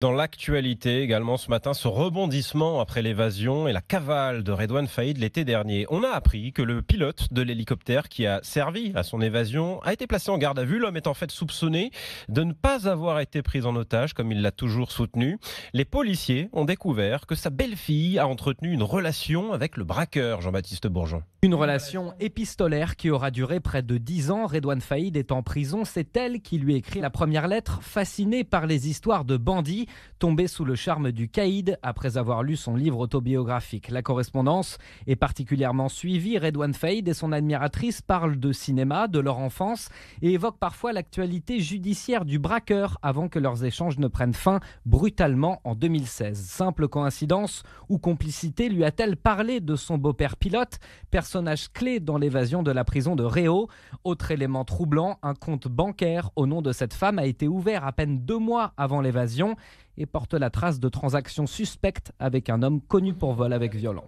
Dans l'actualité également ce matin, ce rebondissement après l'évasion et la cavale de Redouane Faïd l'été dernier. On a appris que le pilote de l'hélicoptère qui a servi à son évasion a été placé en garde à vue. L'homme est en fait soupçonné de ne pas avoir été pris en otage comme il l'a toujours soutenu. Les policiers ont découvert que sa belle-fille a entretenu une relation avec le braqueur Jean-Baptiste Bourgeon. Une relation épistolaire qui aura duré près de dix ans. Redouane Faïd est en prison. C'est elle qui lui écrit la première lettre, fascinée par les histoires de bandits tombé sous le charme du caïd après avoir lu son livre autobiographique. La correspondance est particulièrement suivie. Redouane Fade et son admiratrice parlent de cinéma, de leur enfance et évoquent parfois l'actualité judiciaire du braqueur avant que leurs échanges ne prennent fin brutalement en 2016. Simple coïncidence ou complicité lui a-t-elle parlé de son beau-père pilote, personnage clé dans l'évasion de la prison de Réau Autre élément troublant, un compte bancaire au nom de cette femme a été ouvert à peine deux mois avant l'évasion et porte la trace de transactions suspectes avec un homme connu pour vol avec violence.